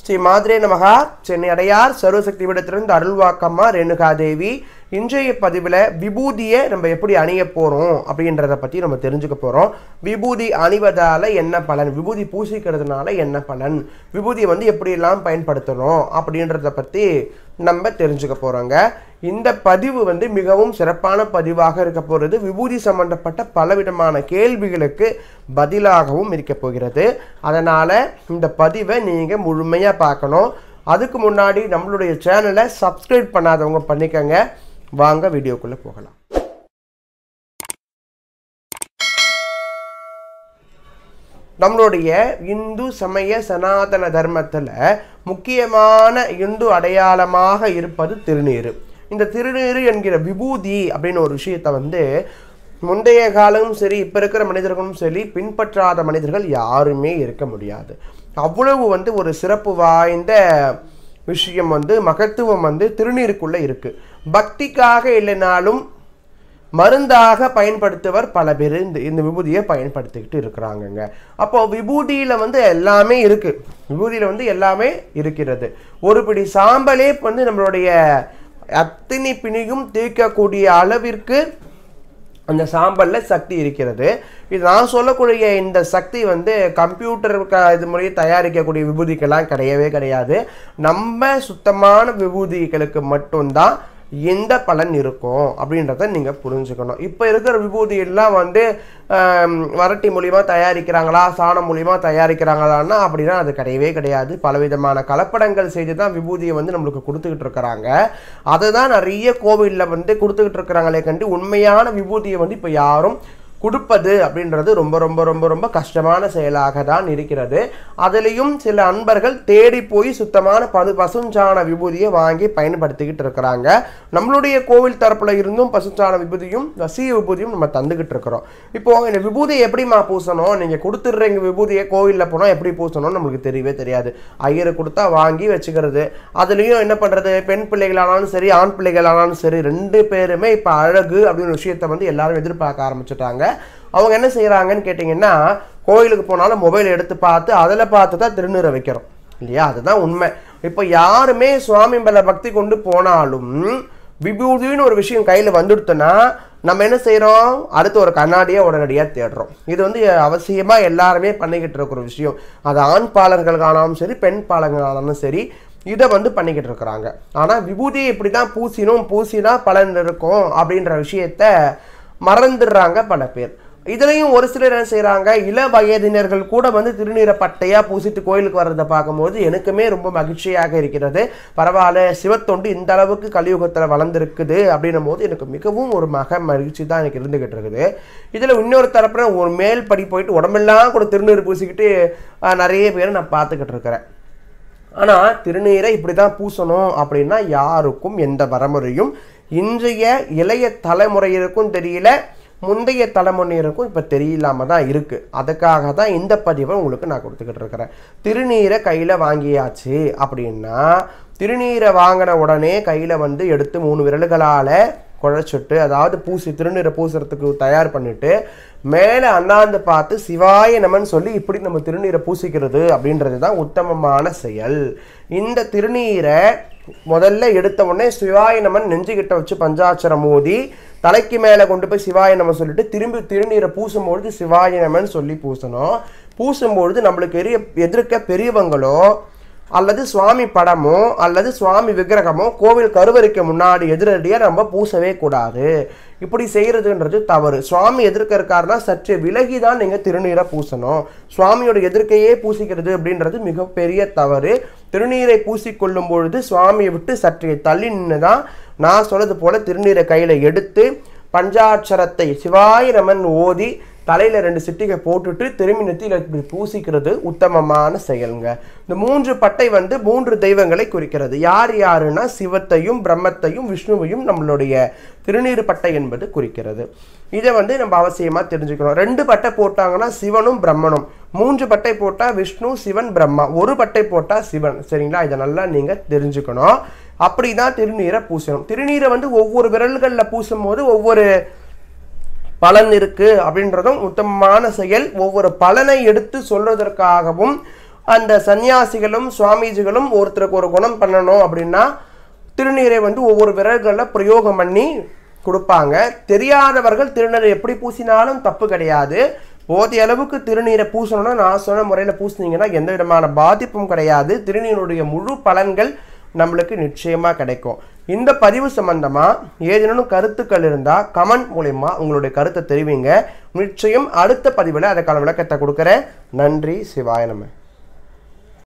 ஸ்ரீ மாதிரே நமகா சென்னை அடையார் சர்வசக்தி விடத்திலிருந்து அருள்வாக்கம்மா ரேணுகாதேவி இன்றைய பதிவில் விபூதியை நம்ம எப்படி அணிய போகிறோம் அப்படின்றத பற்றி நம்ம தெரிஞ்சுக்க போகிறோம் விபூதி அணிவதால் என்ன பலன் விபூதி பூசிக்கிறதுனால என்ன பலன் விபூதியை வந்து எப்படியெல்லாம் பயன்படுத்தணும் அப்படின்றத பற்றி நம்ம தெரிஞ்சுக்க போகிறோங்க இந்த பதிவு வந்து மிகவும் சிறப்பான பதிவாக இருக்க போகிறது விபூதி சம்பந்தப்பட்ட பலவிதமான கேள்விகளுக்கு பதிலாகவும் இருக்க போகிறது அதனால் இந்த பதிவை நீங்கள் முழுமையாக பார்க்கணும் அதுக்கு முன்னாடி நம்மளுடைய சேனலை சப்ஸ்கிரைப் பண்ணாதவங்க பண்ணிக்கோங்க வாங்க வீடியோக்குள்ளே போகலாம் நம்மளுடைய இந்து சமய சனாதன தர்மத்தில் முக்கியமான இந்து அடையாளமாக இருப்பது திருநீர் இந்த திருநீர் என்கிற விபூதி அப்படின்னு ஒரு விஷயத்தை வந்து முந்தைய காலமும் சரி இப்போ இருக்கிற மனிதர்களும் சரி பின்பற்றாத மனிதர்கள் யாருமே இருக்க முடியாது அவ்வளவு வந்து ஒரு சிறப்பு வாய்ந்த விஷயம் வந்து மகத்துவம் வந்து திருநீருக்குள்ளே இருக்குது பக்திக்காக இல்லைனாலும் மருந்தாக பயன்படுத்துவர் பல பேர் இந்த இந்த விபூதியை பயன்படுத்திக்கிட்டு இருக்கிறாங்கங்க அப்போது விபூதியில் வந்து எல்லாமே இருக்குது விபூதியில் வந்து எல்லாமே இருக்கிறது ஒரு பிடி சாம்பலே வந்து நம்மளுடைய அத்தினி பிணியும் தீர்க்கக்கூடிய அளவிற்கு அந்த சாம்பலில் சக்தி இருக்கிறது இது நான் சொல்லக்கூடிய இந்த சக்தி வந்து கம்ப்யூட்டர் இது முறையை தயாரிக்கக்கூடிய விபூதிக்கெல்லாம் கிடையவே கிடையாது நம்ம சுத்தமான விபூதிகளுக்கு மட்டும்தான் எந்த பலன் இருக்கும் அப்படின்றத நீங்கள் புரிஞ்சுக்கணும் இப்போ இருக்கிற விபூதி எல்லாம் வந்து வரட்டி மூலிமா தயாரிக்கிறாங்களா சாணம் மூலிமா தயாரிக்கிறாங்களான்னா அப்படின்னா அது கிடையவே கிடையாது பலவிதமான கலப்படங்கள் செய்து தான் விபூதியை வந்து நம்மளுக்கு கொடுத்துக்கிட்டு இருக்கிறாங்க அதை தான் நிறைய கோவிலில் வந்து கொடுத்துக்கிட்டு இருக்கிறாங்களே கண்டு உண்மையான விபூதியை வந்து இப்போ யாரும் கொடுப்பது அப்படின்றது ரொம்ப ரொம்ப ரொம்ப ரொம்ப கஷ்டமான செயலாக தான் இருக்கிறது அதுலேயும் சில அன்பர்கள் தேடி போய் சுத்தமான பது பசுஞ்சாண விபூதியை வாங்கி பயன்படுத்திக்கிட்டு இருக்கிறாங்க நம்மளுடைய கோவில் தரப்பில் இருந்தும் பசுஞ்சாண விபூதியும் வசிய விபூதியும் நம்ம தந்துக்கிட்டு இருக்கிறோம் இப்போது இந்த விபூதியை எப்படிமா பூசணும் நீங்கள் கொடுத்துட்றீங்க விபூதியை கோவிலில் போனால் எப்படி பூசணும்னு நம்மளுக்கு தெரியவே தெரியாது ஐயரை கொடுத்தா வாங்கி வச்சுக்கிறது அதுலேயும் என்ன பண்ணுறது பெண் பிள்ளைகளானாலும் சரி ஆண் பிள்ளைகளானாலும் சரி ரெண்டு பேருமே இப்போ அழகு அப்படின்னு விஷயத்தை வந்து எல்லாரும் எதிர்பார்க்க ஆரம்பிச்சிட்டாங்க அவங்க என்ன செய்கிறாங்கன்னு கேட்டிங்கன்னா கோயிலுக்கு போனாலும் மொபைல் எடுத்து பார்த்து அதில் பார்த்து தான் திருநீரை வைக்கிறோம் இல்லையா அதுதான் உண்மை இப்போ யாருமே சுவாமி மேல பக்தி கொண்டு போனாலும் விபூதின்னு ஒரு விஷயம் கையில் வந்துடுத்துன்னா நம்ம என்ன செய்கிறோம் அடுத்து ஒரு கண்ணாடியாக உடனடியாக தேடுறோம் இது வந்து அவசியமாக எல்லாருமே பண்ணிக்கிட்டு இருக்கிற ஒரு விஷயம் அது ஆண் பாலங்களுக்கானாலும் சரி பெண் பாலங்களானாலும் சரி இதை வந்து பண்ணிக்கிட்டு இருக்கிறாங்க ஆனால் விபூதியை இப்படி தான் பூசினும் பூசினா பலன் இருக்கும் அப்படின்ற விஷயத்த மறந்துடுறாங்க பல பேர் இதுலேயும் ஒரு சிலர் என்ன செய்கிறாங்க இள வயதினர்கள் கூட வந்து திருநீரை பட்டையாக பூசிட்டு கோயிலுக்கு வர்றதை பார்க்கும்போது எனக்குமே ரொம்ப மகிழ்ச்சியாக இருக்கிறது பரவாயில்ல சிவத்தொண்டு இந்த அளவுக்கு கலியுகத்தில் வளர்ந்துருக்குது அப்படின்னும் போது எனக்கு மிகவும் ஒரு மக மகிழ்ச்சி தான் எனக்கு இருந்துகிட்டு இருக்குது இதில் இன்னொரு தரப்பில் ஒரு மேல் படி போயிட்டு உடம்பெல்லாம் கூட திருநீர் பூசிக்கிட்டு நிறைய பேர் நான் பார்த்துக்கிட்டு இருக்கிறேன் ஆனால் திருநீரை இப்படி தான் பூசணும் அப்படின்னா யாருக்கும் எந்த வரமுறையும் இன்றைய இளைய தலைமுறையினருக்கும் தெரியல முந்தைய தலைமுறையினருக்கும் இப்போ தெரியலாம தான் இருக்குது அதுக்காக தான் இந்த பதிவை உங்களுக்கு நான் கொடுத்துக்கிட்டு இருக்கிறேன் திருநீரை கையில் வாங்கியாச்சு அப்படின்னா திருநீரை வாங்கின உடனே கையில் வந்து எடுத்து மூணு விரல்களால் குழைச்சிட்டு அதாவது பூசி திருநீரை பூசுறதுக்கு தயார் பண்ணிட்டு மேலே அண்ணாந்து பார்த்து சிவாய நமன் சொல்லி இப்படி நம்ம திருநீரை பூசிக்கிறது அப்படின்றது தான் உத்தமமான செயல் இந்த திருநீரை முதல்ல எடுத்த உடனே சிவாய நமன் நெஞ்சுக்கிட்ட வச்சு பஞ்சாட்சரம் மோதி தலைக்கு மேலே கொண்டு போய் சிவாய நம்ம சொல்லிட்டு திரும்பி திருநீரை பூசும்பொழுது சிவாய நமன் சொல்லி பூசணும் பூசும்பொழுது நம்மளுக்கு பெரிய எதிர்க்க பெரியவங்களோ அல்லது சுவாமி படமோ அல்லது சுவாமி விக்கிரகமோ கோவில் கருவறைக்கு முன்னாடி எதிரடியாக நம்ம பூசவே கூடாது இப்படி செய்கிறதுன்றது தவறு சுவாமி எதிர்க்க இருக்காருன்னா சற்று விலகி தான் நீங்கள் திருநீரை பூசணும் சுவாமியோட எதிர்க்கையே பூசிக்கிறது அப்படின்றது மிகப்பெரிய தவறு திருநீரை பூசிக்கொள்ளும் பொழுது சுவாமியை விட்டு சற்றே தள்ளி நின்றுதான் தான் நான் சொன்னது போல திருநீரை கையில் எடுத்து பஞ்சாட்சரத்தை சிவாய ஓதி தலையில் ரெண்டு சிட்டிகை போட்டுட்டு திரும்பி நெத்தியில் இப்படி பூசிக்கிறது உத்தமமான செயலுங்க இந்த மூன்று பட்டை வந்து மூன்று தெய்வங்களை குறிக்கிறது யார் யாருன்னா சிவத்தையும் பிரம்மத்தையும் விஷ்ணுவையும் நம்மளுடைய திருநீர் பட்டை என்பது குறிக்கிறது இதை வந்து நம்ம அவசியமாக தெரிஞ்சுக்கணும் ரெண்டு பட்டை போட்டாங்கன்னா சிவனும் பிரம்மனும் மூன்று பட்டை போட்டால் விஷ்ணு சிவன் பிரம்மா ஒரு பட்டை போட்டால் சிவன் சரிங்களா இதை நல்லா நீங்கள் தெரிஞ்சுக்கணும் அப்படி தான் திருநீரை பூசணும் திருநீரை வந்து ஒவ்வொரு விரல்களில் பூசும்போது ஒவ்வொரு பலன் இருக்குது அப்படின்றதும் உத்தமமான செயல் ஒவ்வொரு பலனை எடுத்து சொல்வதற்காகவும் அந்த சன்னியாசிகளும் சுவாமிஜிகளும் ஒருத்தருக்கு ஒரு குணம் பண்ணணும் அப்படின்னா திருநீரை வந்து ஒவ்வொரு விரல்களில் பிரயோகம் பண்ணி கொடுப்பாங்க தெரியாதவர்கள் திருநீரை எப்படி பூசினாலும் தப்பு கிடையாது போதிய அளவுக்கு திருநீரை பூசணும்னா நான் சொன்ன முறையில் பூசினீங்கன்னா எந்த விதமான பாதிப்பும் கிடையாது திருநீருடைய முழு பலன்கள் நம்மளுக்கு நிச்சயமாக கிடைக்கும் இந்த பதிவு சம்பந்தமாக ஏதேனும் கருத்துக்கள் இருந்தால் கமெண்ட் மூலயமா உங்களுடைய கருத்தை தெரிவிங்க நிச்சயம் அடுத்த பதிவில் அதற்கான விளக்கத்தை கொடுக்குறேன் நன்றி சிவாய நம்ம